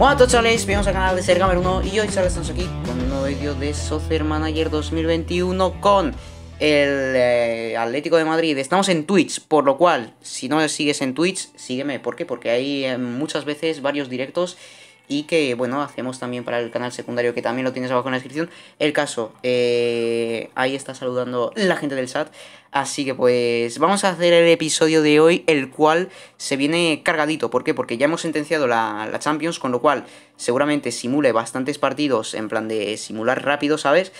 Hola a todos chavales, bienvenidos al canal de Ser 1 y hoy estamos aquí con un nuevo vídeo de Soccer Manager 2021 con el eh, Atlético de Madrid. Estamos en Twitch, por lo cual, si no sigues en Twitch, sígueme. ¿Por qué? Porque hay eh, muchas veces varios directos y que, bueno, hacemos también para el canal secundario que también lo tienes abajo en la descripción. El caso, eh, ahí está saludando la gente del sat Así que pues vamos a hacer el episodio de hoy, el cual se viene cargadito. ¿Por qué? Porque ya hemos sentenciado la, la Champions, con lo cual seguramente simule bastantes partidos en plan de simular rápido, ¿sabes?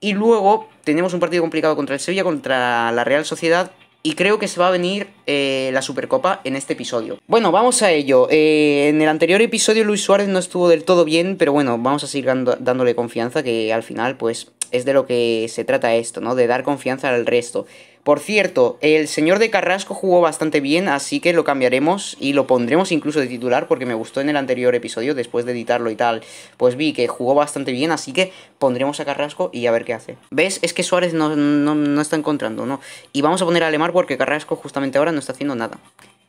Y luego tenemos un partido complicado contra el Sevilla, contra la Real Sociedad, y creo que se va a venir eh, la Supercopa en este episodio. Bueno, vamos a ello. Eh, en el anterior episodio Luis Suárez no estuvo del todo bien, pero bueno, vamos a seguir dándole confianza, que al final pues es de lo que se trata esto, ¿no? De dar confianza al resto. Por cierto, el señor de Carrasco jugó bastante bien, así que lo cambiaremos y lo pondremos incluso de titular porque me gustó en el anterior episodio, después de editarlo y tal, pues vi que jugó bastante bien, así que pondremos a Carrasco y a ver qué hace. ¿Ves? Es que Suárez no, no, está encontrando, ¿no? Y vamos a poner a Lemar porque Carrasco justamente ahora no está haciendo nada.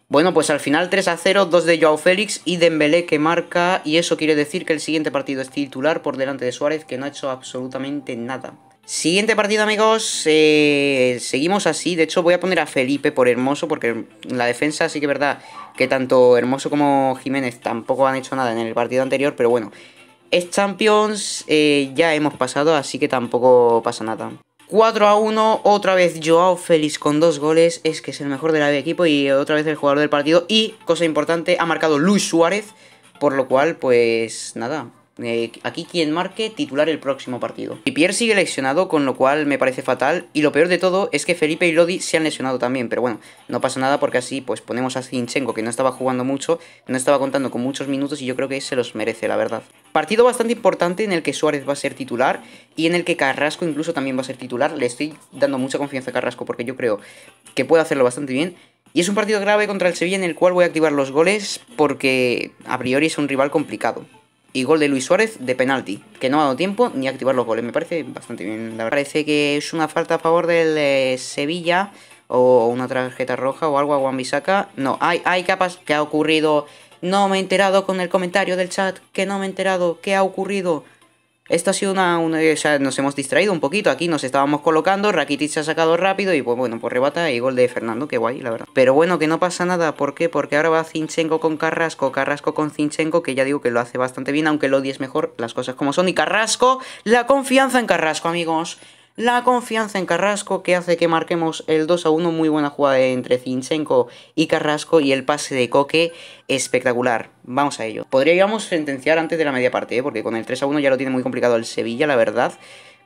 Bueno, pues al final 3 a 0, 2 de Joao Félix y Dembélé que marca y eso quiere decir que el siguiente partido es titular por delante de Suárez que no ha hecho absolutamente nada. Siguiente partido, amigos. Eh, seguimos así. De hecho, voy a poner a Felipe por Hermoso, porque la defensa sí que es verdad que tanto Hermoso como Jiménez tampoco han hecho nada en el partido anterior, pero bueno. Es Champions, eh, ya hemos pasado, así que tampoco pasa nada. 4 a 1, otra vez Joao Félix con dos goles, es que es el mejor la de equipo y otra vez el jugador del partido. Y, cosa importante, ha marcado Luis Suárez, por lo cual, pues nada, eh, aquí quien marque titular el próximo partido. Y Pierre sigue lesionado, con lo cual me parece fatal. Y lo peor de todo es que Felipe y Lodi se han lesionado también. Pero bueno, no pasa nada porque así pues ponemos a Zinchenko, que no estaba jugando mucho, no estaba contando con muchos minutos y yo creo que se los merece, la verdad. Partido bastante importante en el que Suárez va a ser titular y en el que Carrasco incluso también va a ser titular. Le estoy dando mucha confianza a Carrasco porque yo creo que puede hacerlo bastante bien. Y es un partido grave contra el Sevilla en el cual voy a activar los goles porque a priori es un rival complicado y gol de Luis Suárez de penalti, que no ha dado tiempo ni a activar los goles. Me parece bastante bien, la verdad. Parece que es una falta a favor del eh, Sevilla o una tarjeta roja o algo a Juan No, hay, hay capas que ha ocurrido. No me he enterado con el comentario del chat, que no me he enterado, ¿qué ha ocurrido? Esto ha sido una, O sea, nos hemos distraído un poquito. Aquí nos estábamos colocando. Rakitic se ha sacado rápido. Y pues bueno, por rebata y gol de Fernando. Qué guay, la verdad. Pero bueno, que no pasa nada. ¿Por qué? Porque ahora va cinchenco con Carrasco. Carrasco con cinchenco Que ya digo que lo hace bastante bien. Aunque lo es mejor. Las cosas como son. Y Carrasco. La confianza en Carrasco, amigos. La confianza en Carrasco que hace que marquemos el 2 a 1. Muy buena jugada entre Zinchenko y Carrasco y el pase de Coque espectacular. Vamos a ello. Podríamos sentenciar antes de la media parte, ¿eh? porque con el 3 a 1 ya lo tiene muy complicado el Sevilla, la verdad.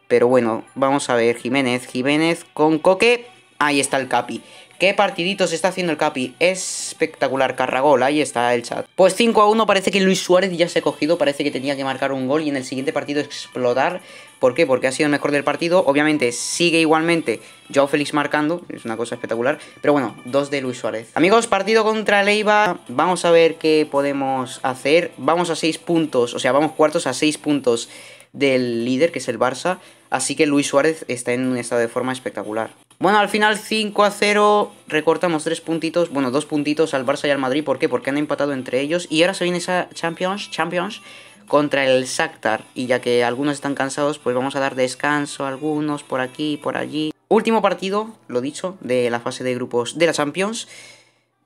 Pero bueno, vamos a ver. Jiménez, Jiménez con Coque. Ahí está el Capi. ¿Qué partiditos se está haciendo el Capi? Espectacular, Carragol, ahí está el chat. Pues 5 a 1, parece que Luis Suárez ya se ha cogido, parece que tenía que marcar un gol y en el siguiente partido explotar. ¿Por qué? Porque ha sido el mejor del partido. Obviamente sigue igualmente Joao Félix marcando, es una cosa espectacular. Pero bueno, dos de Luis Suárez. Amigos, partido contra Leiva. Vamos a ver qué podemos hacer. Vamos a 6 puntos, o sea, vamos cuartos a 6 puntos del líder, que es el Barça. Así que Luis Suárez está en un estado de forma espectacular. Bueno, al final 5 a 0, recortamos 3 puntitos, bueno, 2 puntitos al Barça y al Madrid, ¿por qué? Porque han empatado entre ellos y ahora se viene esa Champions, Champions contra el Shakhtar y ya que algunos están cansados, pues vamos a dar descanso a algunos por aquí y por allí. Último partido, lo dicho, de la fase de grupos de la Champions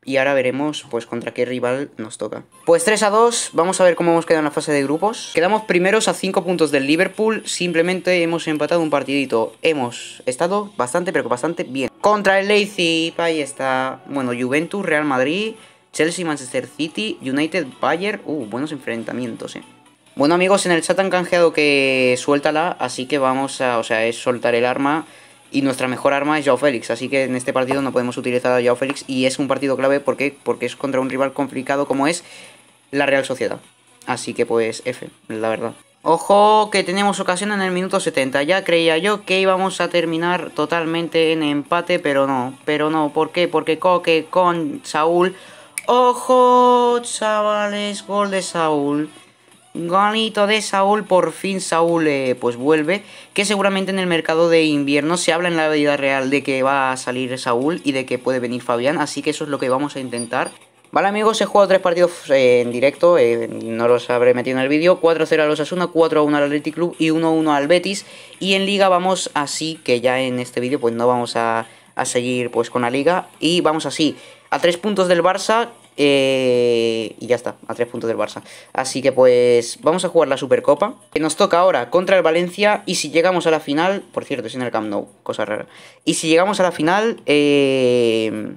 y ahora veremos pues contra qué rival nos toca. Pues 3 a 2, vamos a ver cómo hemos quedado en la fase de grupos. Quedamos primeros a 5 puntos del Liverpool, simplemente hemos empatado un partidito. Hemos estado bastante, pero bastante bien. Contra el Leipzig, ahí está, bueno, Juventus, Real Madrid, Chelsea, Manchester City, United, Bayern. Uh, buenos enfrentamientos, eh. Bueno amigos, en el chat han canjeado que suéltala, así que vamos a, o sea, es soltar el arma y nuestra mejor arma es Joao Félix, así que en este partido no podemos utilizar a Joao Félix y es un partido clave porque porque es contra un rival complicado como es la Real Sociedad. Así que pues F, la verdad. Ojo que tenemos ocasión en el minuto 70. Ya creía yo que íbamos a terminar totalmente en empate, pero no. Pero no, ¿por qué? Porque Coque con Saúl. ¡Ojo, chavales! Gol de Saúl ganito de Saúl, por fin Saúl eh, pues vuelve, que seguramente en el mercado de invierno se habla en la vida real de que va a salir Saúl y de que puede venir Fabián, así que eso es lo que vamos a intentar. Vale amigos, he jugado tres partidos eh, en directo, eh, no los habré metido en el vídeo, 4-0 los Asuna, 4-1 al Athletic Club y 1-1 al Betis. Y en Liga vamos así, que ya en este vídeo pues no vamos a, a seguir pues con la Liga, y vamos así, a tres puntos del Barça, eh, y ya está, a tres puntos del Barça. Así que pues vamos a jugar la Supercopa. Que nos toca ahora contra el Valencia. Y si llegamos a la final, por cierto, es en el Camp Nou, cosa rara. Y si llegamos a la final, eh,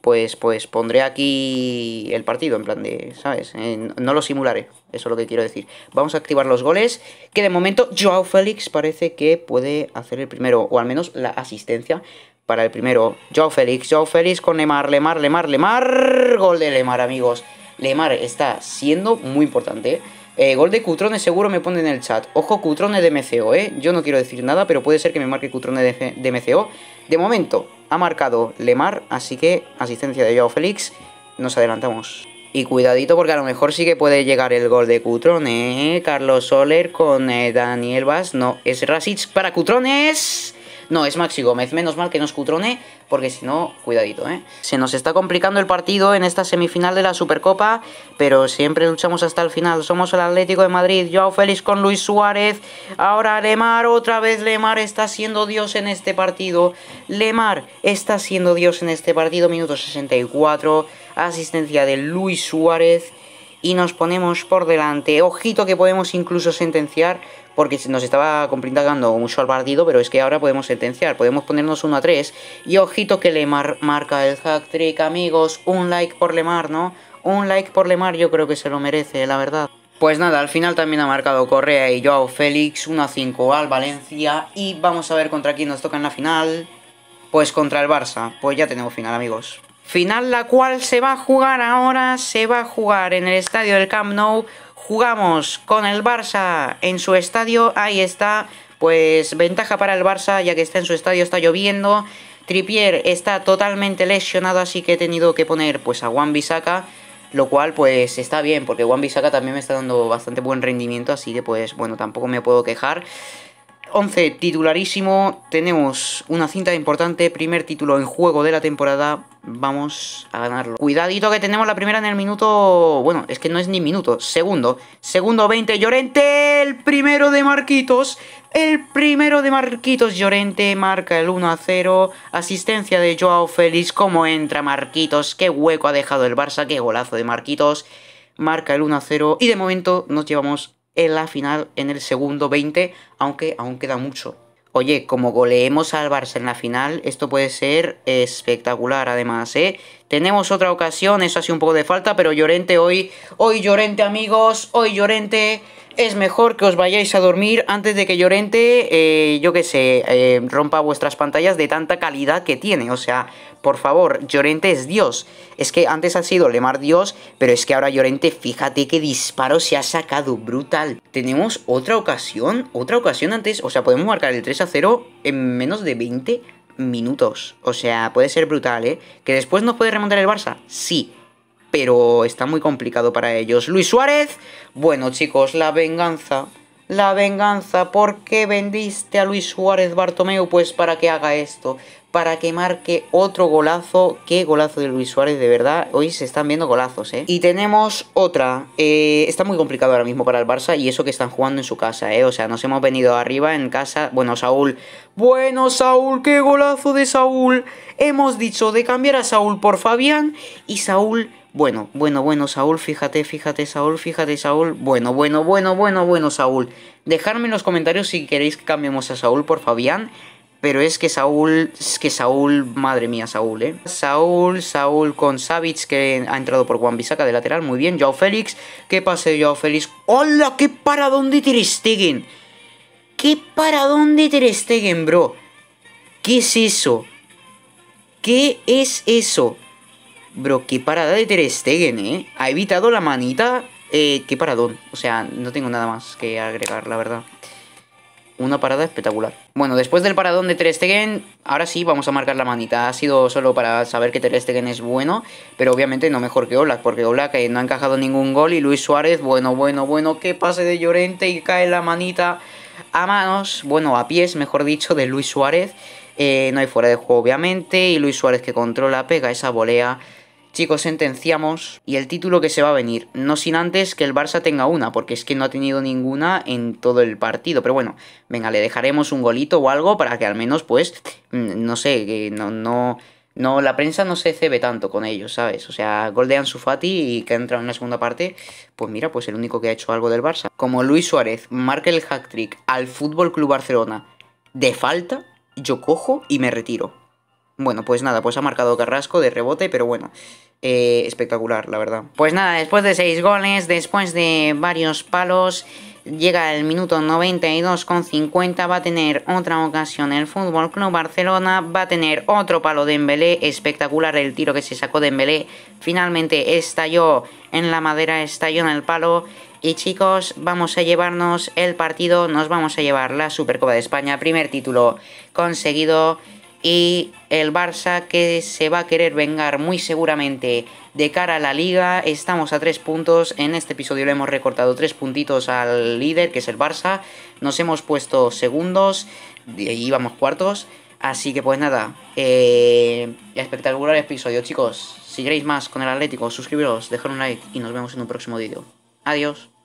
pues, pues pondré aquí el partido, en plan de, ¿sabes? Eh, no lo simularé, eso es lo que quiero decir. Vamos a activar los goles, que de momento Joao Félix parece que puede hacer el primero, o al menos la asistencia para el primero. Joe Félix, Joao Félix con Lemar, Lemar, Lemar, Lemar. Gol de Lemar, amigos. Lemar está siendo muy importante. Eh, gol de Cutrones seguro me pone en el chat. Ojo, Cutrones de MCO, ¿eh? Yo no quiero decir nada, pero puede ser que me marque Cutrones de, de MCO. De momento, ha marcado Lemar, así que asistencia de Joao Félix. Nos adelantamos. Y cuidadito porque a lo mejor sí que puede llegar el gol de Cutrones. Eh. Carlos Soler con eh, Daniel Vaz. No, es Rasic para Cutrones. No, es Maxi Gómez. Menos mal que no es Cutrone, porque si no, cuidadito, ¿eh? Se nos está complicando el partido en esta semifinal de la Supercopa, pero siempre luchamos hasta el final. Somos el Atlético de Madrid. Joao Félix con Luis Suárez. Ahora Lemar, otra vez Lemar está siendo Dios en este partido. Lemar está siendo Dios en este partido. Minuto 64. Asistencia de Luis Suárez. Y nos ponemos por delante. Ojito que podemos incluso sentenciar porque nos estaba complicando mucho al bardido. pero es que ahora podemos sentenciar, podemos ponernos 1 a 3. Y ojito que Lemar marca el hack trick, amigos, un like por Lemar, ¿no? Un like por Lemar yo creo que se lo merece, la verdad. Pues nada, al final también ha marcado Correa y Joao Félix, 1 a 5 al Valencia, y vamos a ver contra quién nos toca en la final. Pues contra el Barça, pues ya tenemos final amigos. Final la cual se va a jugar ahora, se va a jugar en el estadio del Camp Nou jugamos con el Barça en su estadio. Ahí está, pues ventaja para el Barça ya que está en su estadio, está lloviendo. Trippier está totalmente lesionado, así que he tenido que poner pues a Juan Bisaca. Lo cual pues está bien, porque Juan Bisaca también me está dando bastante buen rendimiento, así que pues bueno, tampoco me puedo quejar. 11 titularísimo, tenemos una cinta importante, primer título en juego de la temporada, vamos a ganarlo. Cuidadito que tenemos la primera en el minuto, bueno, es que no es ni minuto, segundo, segundo 20, Llorente, el primero de Marquitos, el primero de Marquitos Llorente marca el 1 a 0, asistencia de Joao Félix, cómo entra Marquitos, qué hueco ha dejado el Barça, qué golazo de Marquitos, marca el 1 a 0 y de momento nos llevamos en la final en el segundo 20, aunque aún queda mucho. Oye, como goleemos al Barça en la final, esto puede ser espectacular además, ¿eh? Tenemos otra ocasión, eso hace un poco de falta, pero Llorente hoy, hoy Llorente amigos, hoy Llorente es mejor que os vayáis a dormir antes de que Llorente, eh, yo qué sé, eh, rompa vuestras pantallas de tanta calidad que tiene. O sea, por favor, Llorente es Dios. Es que antes ha sido Lemar Dios, pero es que ahora Llorente, fíjate qué disparo se ha sacado, brutal. Tenemos otra ocasión, otra ocasión antes, o sea, podemos marcar el 3 a 0 en menos de 20 minutos. O sea, puede ser brutal, ¿eh? ¿Que después nos puede remontar el Barça? Sí pero está muy complicado para ellos. Luis Suárez, bueno chicos, la venganza, la venganza, ¿por qué vendiste a Luis Suárez Bartomeu? Pues para que haga esto, para que marque otro golazo, qué golazo de Luis Suárez, de verdad, hoy se están viendo golazos, ¿eh? Y tenemos otra, eh, está muy complicado ahora mismo para el Barça y eso que están jugando en su casa, ¿eh? O sea, nos hemos venido arriba en casa, bueno, Saúl, bueno, Saúl, qué golazo de Saúl, hemos dicho de cambiar a Saúl por Fabián y Saúl bueno, bueno, bueno, Saúl, fíjate, fíjate, Saúl, fíjate, Saúl. Bueno, bueno, bueno, bueno, bueno, Saúl. Dejadme en los comentarios si queréis que cambiemos a Saúl por Fabián. Pero es que Saúl, es que Saúl, madre mía, Saúl, ¿eh? Saúl, Saúl con Savitz, que ha entrado por Juan Bisaca de lateral, muy bien. Joao Félix, ¿qué pase, Joao Félix? ¡Hola! ¡Qué para dónde te Stegen! ¡Qué para dónde te bro! ¿Qué es eso? ¿Qué es eso? Bro, qué parada de Ter Stegen, ¿eh? Ha evitado la manita. Eh, qué paradón. O sea, no tengo nada más que agregar, la verdad. Una parada espectacular. Bueno, después del paradón de Ter Stegen, ahora sí vamos a marcar la manita. Ha sido solo para saber que Ter Stegen es bueno, pero obviamente no mejor que Oblak, porque Oblak eh, no ha encajado ningún gol y Luis Suárez, bueno, bueno, bueno, que pase de Llorente y cae la manita a manos, bueno, a pies, mejor dicho, de Luis Suárez. Eh, no hay fuera de juego, obviamente, y Luis Suárez que controla, pega esa volea Chicos, sentenciamos y el título que se va a venir. No sin antes que el Barça tenga una, porque es que no ha tenido ninguna en todo el partido. Pero bueno, venga, le dejaremos un golito o algo para que al menos, pues, mm, no sé, que no, no, no, la prensa no se cebe tanto con ellos, ¿sabes? O sea, gol de Fati y que entra en la segunda parte, pues mira, pues el único que ha hecho algo del Barça. Como Luis Suárez marca el hat-trick al FC Club Barcelona de falta, yo cojo y me retiro. Bueno, pues nada, pues ha marcado Carrasco de rebote, pero bueno, eh, espectacular, la verdad. Pues nada, después de seis goles, después de varios palos, llega el minuto 92 con 50, va a tener otra ocasión el Fútbol Club Barcelona, va a tener otro palo de Embelé, espectacular el tiro que se sacó de Embelé, finalmente estalló en la madera, estalló en el palo. Y chicos, vamos a llevarnos el partido, nos vamos a llevar la Supercopa de España, primer título conseguido y el Barça que se va a querer vengar muy seguramente de cara a la liga. Estamos a tres puntos, en este episodio le hemos recortado tres puntitos al líder que es el Barça, nos hemos puesto segundos, Y íbamos cuartos. Así que pues nada, eh, espectacular episodio chicos. Si queréis más con el Atlético, suscribiros, dejad un like y nos vemos en un próximo vídeo. Adiós.